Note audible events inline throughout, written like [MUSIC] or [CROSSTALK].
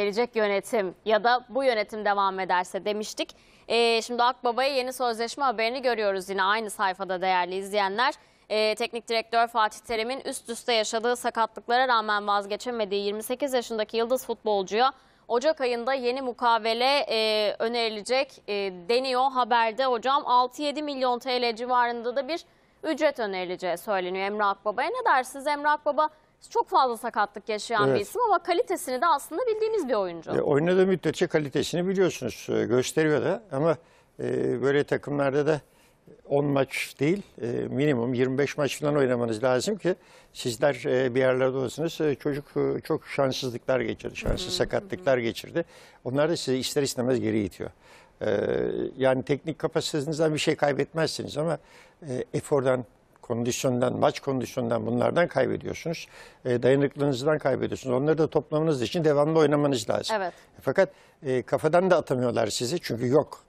gelecek yönetim ya da bu yönetim devam ederse demiştik. E, şimdi Akbaba'ya yeni sözleşme haberini görüyoruz yine aynı sayfada değerli izleyenler. E, teknik direktör Fatih Terim'in üst üste yaşadığı sakatlıklara rağmen vazgeçemediği 28 yaşındaki yıldız futbolcuya Ocak ayında yeni mukavele e, önerilecek e, deniyor haberde hocam. 6-7 milyon TL civarında da bir ücret önerileceği söyleniyor Emrah Akbaba'ya. Ne dersiniz Emrah Akbaba? çok fazla sakatlık yaşayan evet. bir isim ama kalitesini de aslında bildiğimiz bir oyuncu. E, oynadığı müddetçe kalitesini biliyorsunuz. E, gösteriyor da ama e, böyle takımlarda da 10 maç değil e, minimum 25 maç falan oynamanız lazım ki sizler e, bir yerlerde olsunuz. E, çocuk e, çok şanssızlıklar geçirdi, şanssız sakatlıklar geçirdi. Onlar da sizi ister istemez geri itiyor. E, yani teknik kapasitenizden bir şey kaybetmezsiniz ama e, efordan, kondisyondan, maç kondisyondan bunlardan kaybediyorsunuz. E, dayanıklılığınızdan kaybediyorsunuz. Onları da toplamanız için devamlı oynamanız lazım. Evet. Fakat e, kafadan da atamıyorlar sizi çünkü yok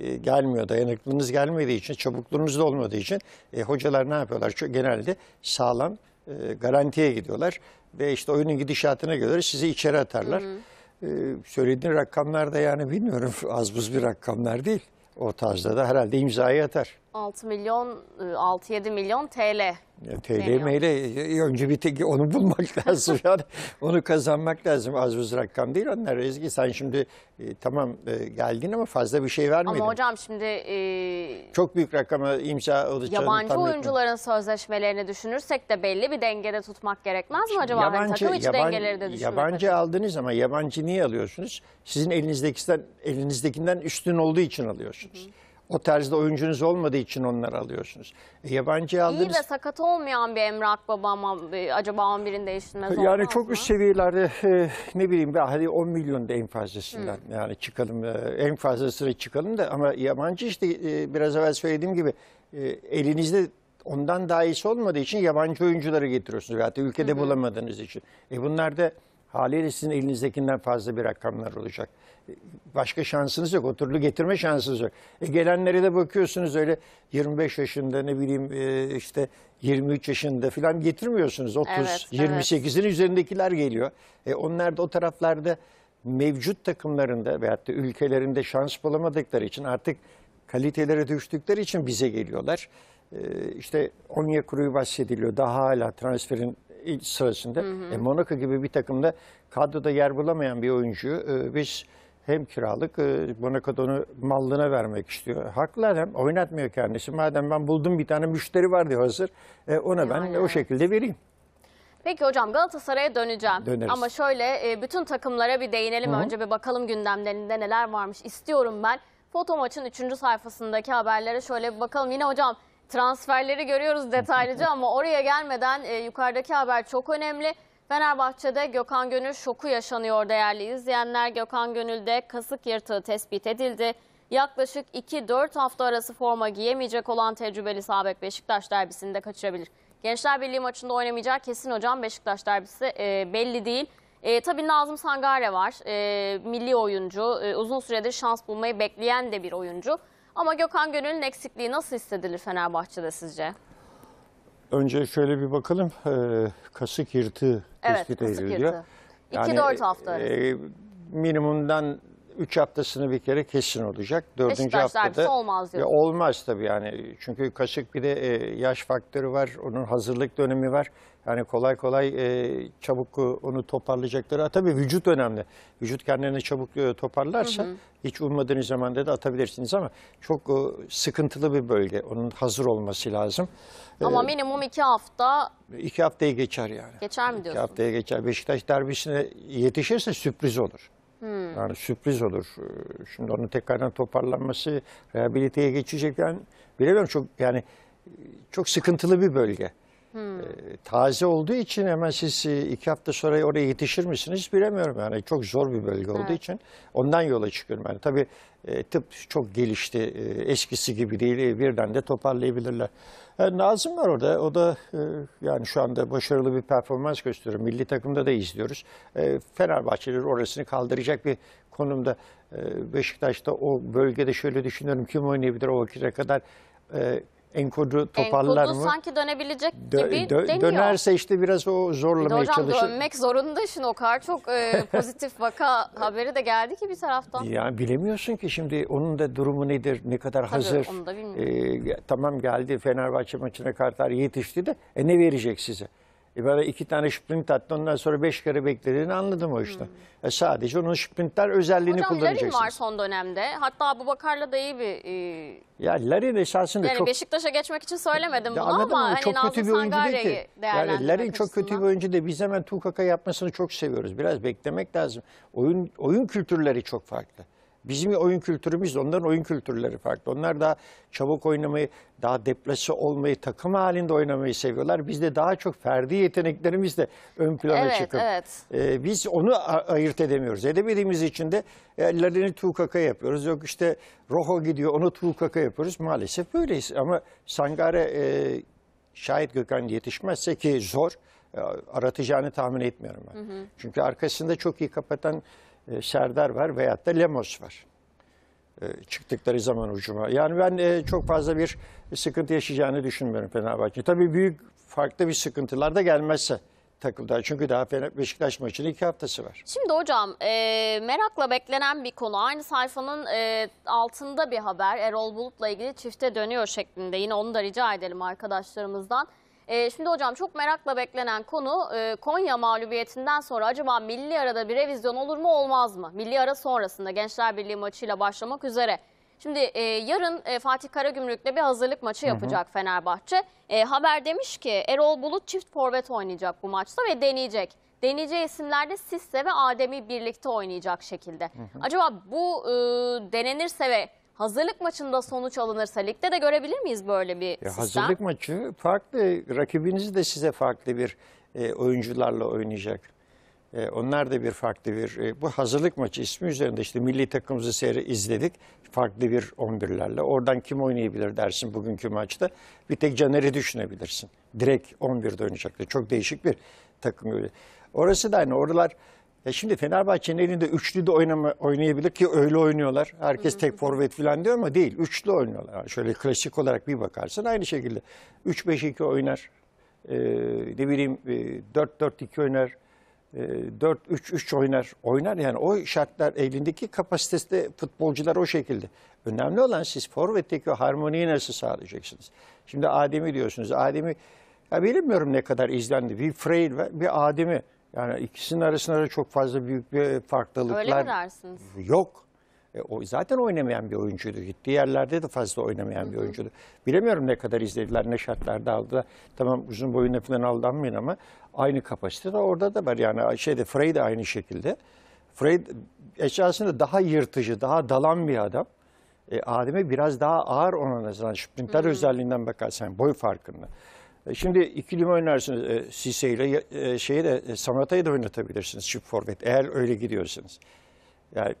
e, gelmiyor. Dayanıklılığınız gelmediği için, çabukluğunuz da olmadığı için e, hocalar ne yapıyorlar? Çok genelde sağlam e, garantiye gidiyorlar ve işte oyunun gidişatına göre sizi içeri atarlar. Hı E, söylediğin rakamlar da yani bilmiyorum [LAUGHS] az buz bir rakamlar değil. O tarzda da herhalde imzayı atar. 6 milyon, 6-7 e, milyon TL. Ya, TL meyle e, önce bir tek onu bulmak [LAUGHS] lazım. yani onu kazanmak lazım. Az buz rakam değil onlar. Ezgi sen şimdi e, tamam e, geldin ama fazla bir şey vermedin. Ama hocam şimdi... E, Çok büyük rakama imza alacağını Yabancı oyuncuların etmem. sözleşmelerini düşünürsek de belli bir dengede tutmak gerekmez mi acaba? Hani yabancı, hani takım içi yabancı, dengeleri de Yabancı acaba. aldınız ama yabancı niye alıyorsunuz? Sizin elinizdekinden, elinizdekinden üstün olduğu için alıyorsunuz. Hı hı. O tarzda oyuncunuz olmadığı için onları alıyorsunuz. E, yabancı aldınız. İyi ve sakat olmayan bir Emrah Baba ama e, acaba 11'in değiştirmez olmaz Yani çok mı? üst seviyelerde e, ne bileyim hadi 10 milyon da en fazlasından hmm. yani çıkalım e, en fazlasını çıkalım da ama yabancı işte e, biraz evvel söylediğim gibi e, elinizde ondan daha iyisi olmadığı için yabancı oyuncuları getiriyorsunuz. Veyahut da ülkede hı bulamadığınız için. E bunlar da Haliyle sizin elinizdekinden fazla bir rakamlar olacak. Başka şansınız yok. O getirme şansınız yok. E gelenlere de bakıyorsunuz öyle 25 yaşında ne bileyim e, işte 23 yaşında falan getirmiyorsunuz. 30, evet, 28'in evet. üzerindekiler geliyor. E onlar da o taraflarda mevcut takımlarında veyahut da ülkelerinde şans bulamadıkları için artık kalitelere düştükleri için bize geliyorlar. E, işte işte Onyekuru'yu bahsediliyor. Daha hala transferin ilk sırasında. Hı hı. E, Monaco gibi bir takımda kadroda yer bulamayan bir oyuncuyu e, biz hem kiralık e, Monaco'da onu mallığına vermek istiyor. Haklılar hem oynatmıyor kendisi. Madem ben buldum bir tane müşteri var diyor hazır. E, ona yani, ben o şekilde vereyim. Peki hocam Galatasaray'a döneceğim. Döneriz. Ama şöyle e, bütün takımlara bir değinelim. Hı -hı. Önce bir bakalım gündemlerinde neler varmış istiyorum ben. Foto maçın 3. sayfasındaki haberlere şöyle bir bakalım. Yine hocam transferleri görüyoruz detaylıca ama oraya gelmeden e, yukarıdaki haber çok önemli. Fenerbahçe'de Gökhan Gönül şoku yaşanıyor değerli izleyenler. Gökhan Gönül'de kasık yırtığı tespit edildi. Yaklaşık 2-4 hafta arası forma giyemeyecek olan tecrübeli Sabek Beşiktaş derbisini de kaçırabilir. Gençler Birliği maçında oynamayacak kesin hocam Beşiktaş derbisi e, belli değil. E, tabii Nazım Sangare var. E, milli oyuncu. E, uzun süredir şans bulmayı bekleyen de bir oyuncu. Ama Gökhan Gönül'ün eksikliği nasıl hissedilir Fenerbahçe'de sizce? Önce şöyle bir bakalım. Ee, kasık yırtığı evet, tespit kasık ediliyor. 2-4 yani, hafta e, arası. E, minimumdan 3 haftasını bir kere kesin olacak. 4. haftada olmaz diyorsun. olmaz tabii yani. Çünkü kaşık bir de e, yaş faktörü var. Onun hazırlık dönemi var. Yani kolay kolay e, çabuk e, onu toparlayacakları. Tabii vücut önemli. Vücut kendini çabuk e, toparlarsa hı hı. hiç ummadığınız zamanda da atabilirsiniz ama çok e, sıkıntılı bir bölge. Onun hazır olması lazım. E, ama ee, minimum iki hafta. İki haftayı geçer yani. Geçer mi diyorsun? İki haftaya geçer. Beşiktaş derbisine yetişirse sürpriz olur. Hmm. Yani sürpriz olur. Ee, şimdi onun tekrardan toparlanması, rehabiliteye geçecekten bilemiyorum çok yani e, çok sıkıntılı bir bölge. Hmm. Ee, taze olduğu için hemen siz e, iki hafta sonra oraya yetişir misiniz bilemiyorum yani çok zor bir bölge olduğu evet. için ondan yola çıkıyorum yani tabii e, tıp çok gelişti e, eskisi gibi değil e, birden de toparlayabilirler. E, Nazım var orada o da e, yani şu anda başarılı bir performans gösteriyor milli takımda da izliyoruz e, Fenerbahçeliler orasını kaldıracak bir konumda e, Beşiktaş'ta o bölgede şöyle düşünüyorum kim oynayabilir o vakite kadar e, enkodu toparlar enkodu mı? sanki dönebilecek dö gibi dö deniyor. Dönerse işte biraz o zorlamaya bir hocam, dönmek zorunda şimdi o kadar çok e, [LAUGHS] pozitif vaka haberi de geldi ki bir taraftan. Yani bilemiyorsun ki şimdi onun da durumu nedir, ne kadar Tabii, hazır. Onu da bilmiyorum. E, tamam geldi Fenerbahçe maçına kadar yetişti de e, ne verecek size? E böyle iki tane sprint attı ondan sonra beş kere beklediğini anladım o işte. Hmm. E sadece onun sprintler özelliğini Hocam, kullanacaksınız. Hocam var son dönemde. Hatta bu Bakar'la da iyi bir... E... Ya Larin esasında yani çok... Beşiktaş'a geçmek için söylemedim ya bunu anladım ama, ama hani çok hani kötü bir oyuncu değil ki. Yani Larin çok kötü bir oyuncu de biz hemen Tukaka yapmasını çok seviyoruz. Biraz beklemek lazım. Oyun, oyun kültürleri çok farklı. Bizim oyun kültürümüz onların oyun kültürleri farklı. Onlar daha çabuk oynamayı, daha deplase olmayı, takım halinde oynamayı seviyorlar. Biz de daha çok ferdi yeteneklerimiz de ön plana evet, çıkıp. Evet. E, biz onu ayırt edemiyoruz. Edemediğimiz için de ellerini tuğkaka yapıyoruz. Yok işte Roho gidiyor onu tuğkaka yapıyoruz. Maalesef böyleyiz. Ama Sangare e, şayet Gökhan yetişmezse ki zor e, aratacağını tahmin etmiyorum ben. Hı hı. Çünkü arkasında çok iyi kapatan e, Serdar var veyahut da Lemos var. E, çıktıkları zaman ucuma. Yani ben e, çok fazla bir sıkıntı yaşayacağını düşünmüyorum Fenerbahçe. Tabii büyük farklı bir sıkıntılar da gelmezse takımda. Çünkü daha Beşiktaş maçının iki haftası var. Şimdi hocam e, merakla beklenen bir konu. Aynı sayfanın e, altında bir haber. Erol Bulut'la ilgili çifte dönüyor şeklinde. Yine onu da rica edelim arkadaşlarımızdan. E, şimdi hocam çok merakla beklenen konu e, Konya mağlubiyetinden sonra acaba milli arada bir revizyon olur mu olmaz mı? Milli ara sonrasında Gençler Birliği maçıyla başlamak üzere. Şimdi e, yarın e, Fatih Karagümrük'le bir hazırlık maçı yapacak hı hı. Fenerbahçe. E, haber demiş ki Erol Bulut çift forvet oynayacak bu maçta ve deneyecek. Deneyeceği isimlerde Sisse ve Adem'i birlikte oynayacak şekilde. Hı hı. Acaba bu e, denenirse ve Hazırlık maçında sonuç alınırsa ligde de görebilir miyiz böyle bir ya sistem? Hazırlık maçı farklı. Rakibiniz de size farklı bir e, oyuncularla oynayacak. E, onlar da bir farklı bir... E, bu hazırlık maçı ismi üzerinde işte milli takımımızı seyri izledik. Farklı bir 11'lerle. Oradan kim oynayabilir dersin bugünkü maçta. Bir tek Caner'i düşünebilirsin. Direkt 11'de oynayacaktı. Çok değişik bir takım Orası da aynı. Oralar ya şimdi Fenerbahçe'nin elinde üçlü de oynama, oynayabilir ki öyle oynuyorlar. Herkes tek forvet falan diyor ama değil. Üçlü oynuyorlar. Yani şöyle klasik olarak bir bakarsın aynı şekilde. 3-5-2 oynar. Ee, ne bileyim 4-4-2 e, oynar. 4-3-3 ee, oynar. Oynar yani o şartlar elindeki kapasitesinde futbolcular o şekilde. Önemli olan siz forvetteki harmoniyi nasıl sağlayacaksınız? Şimdi Adem'i diyorsunuz. Adem'i ya bilmiyorum ne kadar izlendi. Bir Frey ve bir Adem'i. Yani ikisinin arasında da çok fazla büyük bir farklılıklar Öyle mi dersiniz? yok. E, o zaten oynamayan bir oyuncuydu. Gittiği yerlerde de fazla oynamayan bir oyuncuydu. Bilemiyorum ne kadar izlediler, ne şartlarda aldı. Tamam uzun boyuna falan aldanmayın ama aynı kapasitede orada da var. Yani şeyde Frey de aynı şekilde. Frey esasında daha yırtıcı, daha dalan bir adam. E, Adem'e biraz daha ağır ona nazaran. Sprinter özelliğinden bakarsan boy farkında. E, şimdi ikili mi oynarsınız e, Sise ile e, şeyi de e, Samata'yı da oynatabilirsiniz çift forvet eğer öyle gidiyorsanız. Yani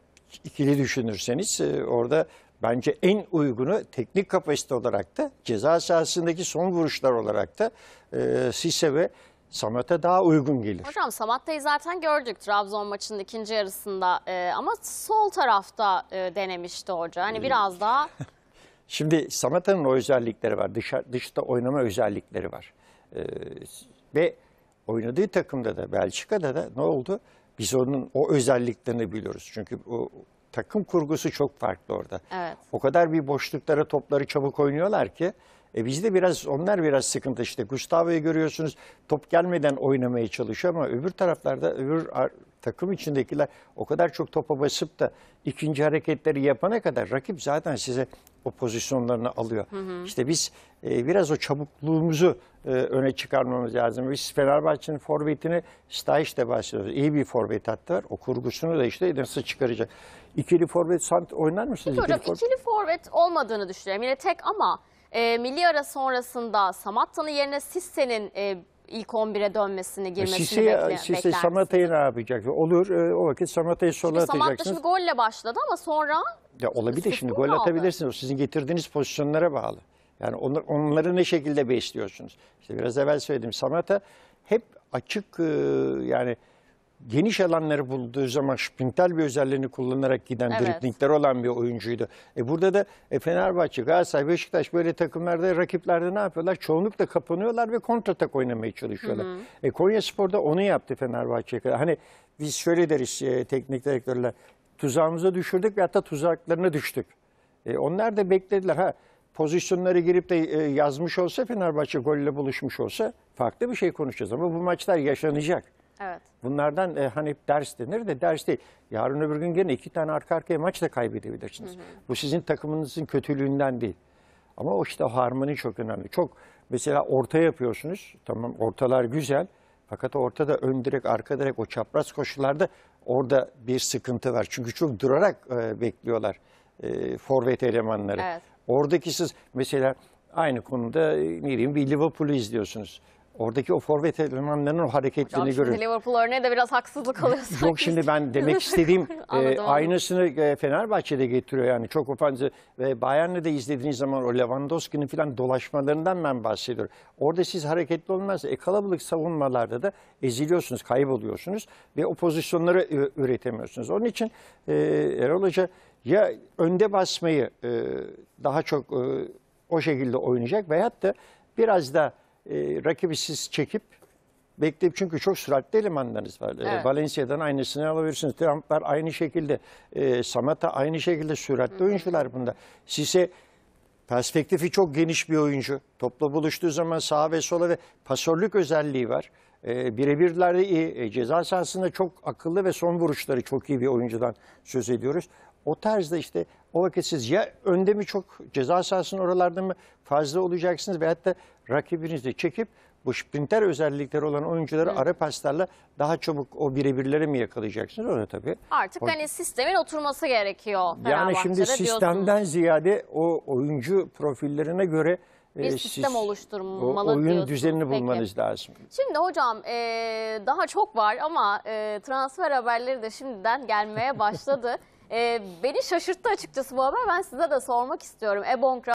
ikili düşünürseniz e, orada bence en uygunu teknik kapasite olarak da ceza sahasındaki son vuruşlar olarak da e, Sise ve Samat'a daha uygun gelir. Hocam Samat'tayı zaten gördük Trabzon maçının ikinci yarısında e, ama sol tarafta e, denemişti hoca. Hani biraz daha Şimdi Samatta'nın o özellikleri var. Dışarı, dışta oynama özellikleri var. Ee, ve oynadığı takımda da Belçika'da da ne oldu? Biz onun o özelliklerini biliyoruz. Çünkü o takım kurgusu çok farklı orada. Evet. O kadar bir boşluklara topları çabuk oynuyorlar ki e bizde biraz onlar biraz sıkıntı işte. Gustavo'yu görüyorsunuz top gelmeden oynamaya çalışıyor ama öbür taraflarda öbür takım içindekiler o kadar çok topa basıp da ikinci hareketleri yapana kadar rakip zaten size o pozisyonlarını alıyor. Hı hı. İşte biz e, biraz o çabukluğumuzu e, öne çıkarmamız lazım. Biz Fenerbahçe'nin forvetini Staiş'te başlıyoruz. İyi bir forvet hattı var. O kurgusunu da işte nasıl çıkaracak. İkili forvet sant oynar mısınız? Peki ikili hocam ikili forvet olmadığını düşünüyorum. Yine tek ama e, milli ara sonrasında Samatta'nın yerine Sisse'nin e, ilk 11'e dönmesini, e, girmesini Sisi, bekle, Sisi Samata'yı ne yapacak? Olur, e, o vakit Samata'yı sola atacaksınız. Samatta şimdi golle başladı ama sonra ya olabilir şimdi gol atabilirsiniz. O sizin getirdiğiniz pozisyonlara bağlı. Yani onlar, onları ne şekilde besliyorsunuz? İşte biraz evvel söyledim Samata hep açık e, yani geniş alanları bulduğu zaman sprintal bir özelliğini kullanarak giden evet. driplingler olan bir oyuncuydu. E burada da e, Fenerbahçe, Galatasaray, Beşiktaş böyle takımlarda rakiplerde ne yapıyorlar? Çoğunlukla kapanıyorlar ve kontratak oynamaya çalışıyorlar. Hı hı. E, Konya Spor'da onu yaptı Fenerbahçe'ye kadar. Hani biz şöyle deriz e, teknik direktörler tuzağımıza düşürdük ve hatta tuzaklarına düştük. E, onlar da beklediler. Ha, pozisyonları girip de e, yazmış olsa Fenerbahçe golle buluşmuş olsa farklı bir şey konuşacağız. Ama bu maçlar yaşanacak. Evet. Bunlardan e, hani ders denir de ders değil. Yarın öbür gün gene iki tane arka arkaya maç da kaybedebilirsiniz. Hı hı. Bu sizin takımınızın kötülüğünden değil. Ama o işte harmoni çok önemli. Çok mesela orta yapıyorsunuz. Tamam ortalar güzel. Fakat ortada ön direk, arka direk o çapraz koşularda Orada bir sıkıntı var. Çünkü çok durarak e, bekliyorlar e, forvet elemanları. Evet. Oradaki siz mesela aynı konuda e, ne diyeyim bir Liverpool'u izliyorsunuz. Oradaki o forvet elemanlarının o hareketlerini Hocam, görüyoruz. Liverpool örneğe de biraz haksızlık oluyor sanki. Yok şimdi ben demek [LAUGHS] istediğim e, aynısını e, Fenerbahçe'de getiriyor yani çok ofansif. Ve Bayern'le de izlediğiniz zaman o Lewandowski'nin falan dolaşmalarından ben bahsediyorum. Orada siz hareketli olmaz. E, kalabalık savunmalarda da eziliyorsunuz, kayboluyorsunuz ve o pozisyonları e, üretemiyorsunuz. Onun için e, Erol Hoca ya önde basmayı e, daha çok e, o şekilde oynayacak veyahut da biraz da e, rakibi siz çekip bekleyip çünkü çok süratli elemanlarınız var. E, evet. Valencia'dan aynısını alabilirsiniz. Trumplar aynı şekilde, e, Samata aynı şekilde süratli Hı-hı. oyuncular bunda. Sise perspektifi çok geniş bir oyuncu. Topla buluştuğu zaman sağa ve sola ve pasörlük özelliği var. E, Birebirlerde iyi. E, ceza sahasında çok akıllı ve son vuruşları çok iyi bir oyuncudan söz ediyoruz. O tarzda işte o vakit siz ya önde mi çok ceza sahasının oralarda mı fazla olacaksınız ve hatta rakibinizi çekip bu sprinter özellikleri olan oyuncuları Hı. ara paslarla daha çabuk o birebirlere mi yakalayacaksınız onu tabii. Artık o, hani sistemin oturması gerekiyor. Yani şimdi sistemden diyorsunuz. ziyade o oyuncu profillerine göre e, bir e, sistem siz, oluşturmalı o, oyun diyorsunuz. düzenini Peki. lazım. Şimdi hocam e, daha çok var ama e, transfer haberleri de şimdiden gelmeye başladı. [LAUGHS] E, beni şaşırttı açıkçası bu haber. Ben size de sormak istiyorum. Ebon